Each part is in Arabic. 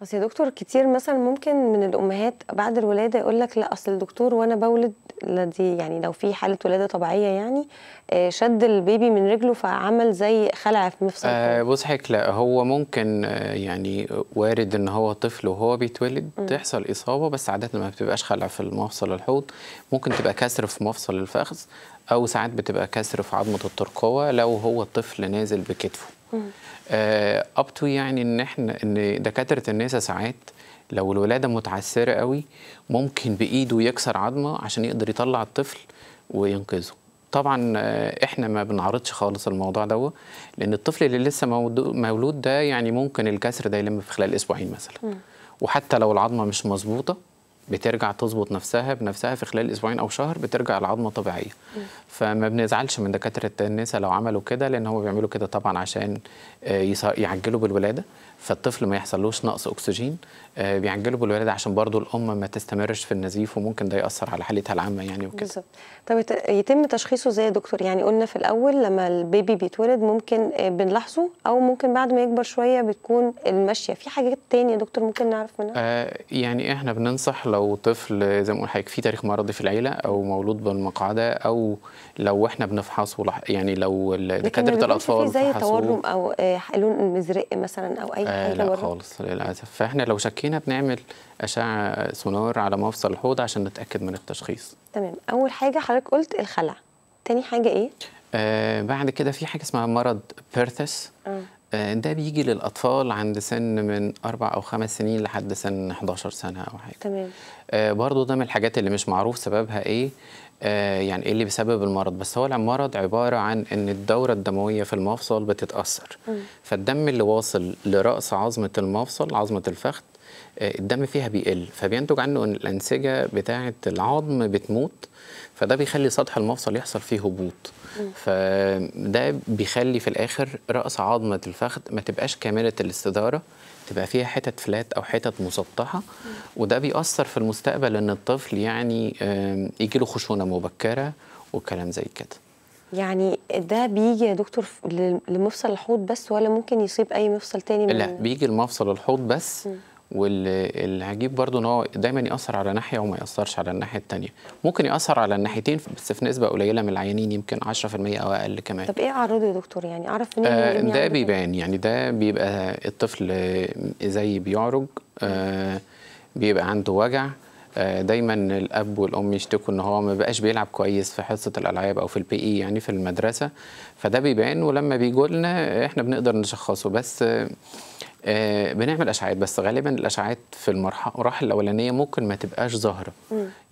بس يا دكتور كتير مثلا ممكن من الامهات بعد الولاده يقول لك لا اصل الدكتور وانا بولد الذي دي يعني لو في حاله ولاده طبيعيه يعني آه، شد البيبي من رجله فعمل زي خلع في مفصل آه بص حك لا هو ممكن آه، يعني وارد ان هو طفل وهو بيتولد م. تحصل اصابه بس عاده ما بتبقاش خلع في المفصل الحوض ممكن تبقى كسر في مفصل الفخذ او ساعات بتبقى كسر في عظمه الترقوه لو هو الطفل نازل بكتفه ابتو آه، يعني ان احنا ان دكاتره النساء ساعات لو الولاده متعثره قوي ممكن بايده يكسر عظمه عشان يقدر يطلع الطفل وينقذه طبعا آه، احنا ما بنعرضش خالص الموضوع ده لان الطفل اللي لسه مولود ده يعني ممكن الكسر ده يلم في خلال اسبوعين مثلا وحتى لو العظمه مش مظبوطه بترجع تظبط نفسها بنفسها في خلال اسبوعين او شهر بترجع العظمه طبيعيه فما بنزعلش من دكاتره النساء لو عملوا كده لان هم بيعملوا كده طبعا عشان آه، يعجلوا بالولاده فالطفل ما يحصلوش نقص اكسجين آه، بيعجلوا بالولاده عشان برضو الام ما تستمرش في النزيف وممكن ده ياثر على حالتها العامه يعني وكده بالظبط طب يتم تشخيصه ازاي يا دكتور يعني قلنا في الاول لما البيبي بيتولد ممكن آه، بنلاحظه او ممكن بعد ما يكبر شويه بتكون المشيه في حاجات تانية يا دكتور ممكن نعرف منها آه يعني احنا بننصح لو طفل زي ما قلنا حضرتك في تاريخ مرضي في العيله او مولود بالمقعده او لو احنا بنفحصه يعني لو دكاتره الاطفال زي تورم او آه، لون مزرق مثلا او اي آه لا خالص للاسف فاحنا لو شكينا بنعمل اشعه سونار على مفصل الحوض عشان نتاكد من التشخيص تمام اول حاجه حضرتك قلت الخلع تاني حاجه ايه آه بعد كده في حاجه اسمها مرض بيرثس آه. آه، ده بيجي للاطفال عند سن من اربع او خمس سنين لحد سن 11 سنه او حاجه تمام آه، برضو ده من الحاجات اللي مش معروف سببها ايه آه، يعني ايه اللي بيسبب المرض بس هو المرض عباره عن ان الدوره الدمويه في المفصل بتتاثر م. فالدم اللي واصل لراس عظمه المفصل عظمه الفخذ آه، الدم فيها بيقل فبينتج عنه ان الانسجه بتاعه العظم بتموت فده بيخلي سطح المفصل يحصل فيه هبوط فده بيخلي في الاخر راس عظمه الفخذ ما تبقاش كامله الاستداره تبقى فيها حتت فلات او حتت مسطحه وده بيأثر في المستقبل ان الطفل يعني يجي له خشونه مبكره وكلام زي كده يعني ده بيجي يا دكتور لمفصل الحوض بس ولا ممكن يصيب اي مفصل تاني من لا بيجي لمفصل الحوض بس م. واللي هجيب برضو ان هو دايما ياثر على ناحيه وما ياثرش على الناحيه الثانيه ممكن ياثر على الناحيتين بس في نسبه قليله من العيانين يمكن 10% او اقل كمان طب ايه اعراضه يا دكتور يعني اعرف منين آه ده بيبان يعني ده بيبقى الطفل زي بيعرج آه بيبقى عنده وجع آه آه، دايما الاب والام يشتكوا ان هو ما بقاش بيلعب كويس في حصه الالعاب او في البي اي e يعني في المدرسه فده بيبان ولما بيجوا لنا احنا بنقدر نشخصه بس آه، آه، بنعمل اشعاعات بس غالبا الاشعاعات في المراحل الاولانيه ممكن ما تبقاش ظاهره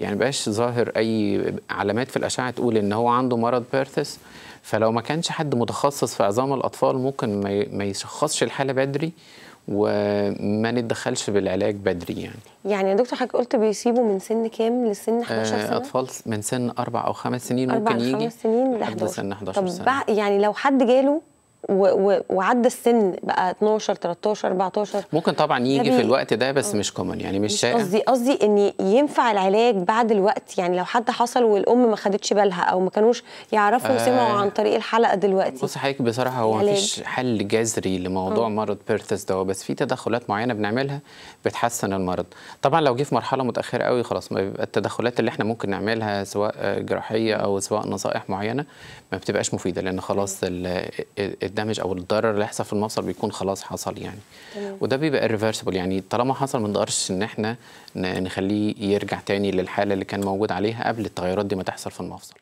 يعني ما بقاش ظاهر اي علامات في الاشعه تقول ان هو عنده مرض بيرثس فلو ما كانش حد متخصص في عظام الاطفال ممكن ما يشخصش الحاله بدري وما نتدخلش بالعلاج بدري يعني يعني يا دكتور حضرتك قلت بيسيبوا من سن كام لسن 11 آه، سنه اطفال من سن 4 او 5 سنين ممكن يجي 4 سنين ل 11 سنه طب يعني لو حد جاله و... و... وعدى السن بقى 12 13 14 ممكن طبعا يجي في الوقت ده بس آه. مش كومن يعني مش شائع قصدي قصدي ان ينفع العلاج بعد الوقت يعني لو حد حصل والام ما خدتش بالها او ما كانوش يعرفوا آه سمعوا عن طريق الحلقه دلوقتي بص حضرتك بصراحه هو مفيش حل جذري لموضوع أوه. مرض بيرثس ده بس في تدخلات معينه بنعملها بتحسن المرض طبعا لو جه في مرحله متاخره قوي خلاص ما بيبقى التدخلات اللي احنا ممكن نعملها سواء جراحيه او سواء نصائح معينه ما بتبقاش مفيده لان خلاص أيوة. الدمج او الضرر اللي يحصل في المفصل بيكون خلاص حصل يعني تمام. وده بيبقى ريفرسبل يعني طالما حصل ما نقدرش ان احنا نخليه يرجع تاني للحاله اللي كان موجود عليها قبل التغيرات دي ما تحصل في المفصل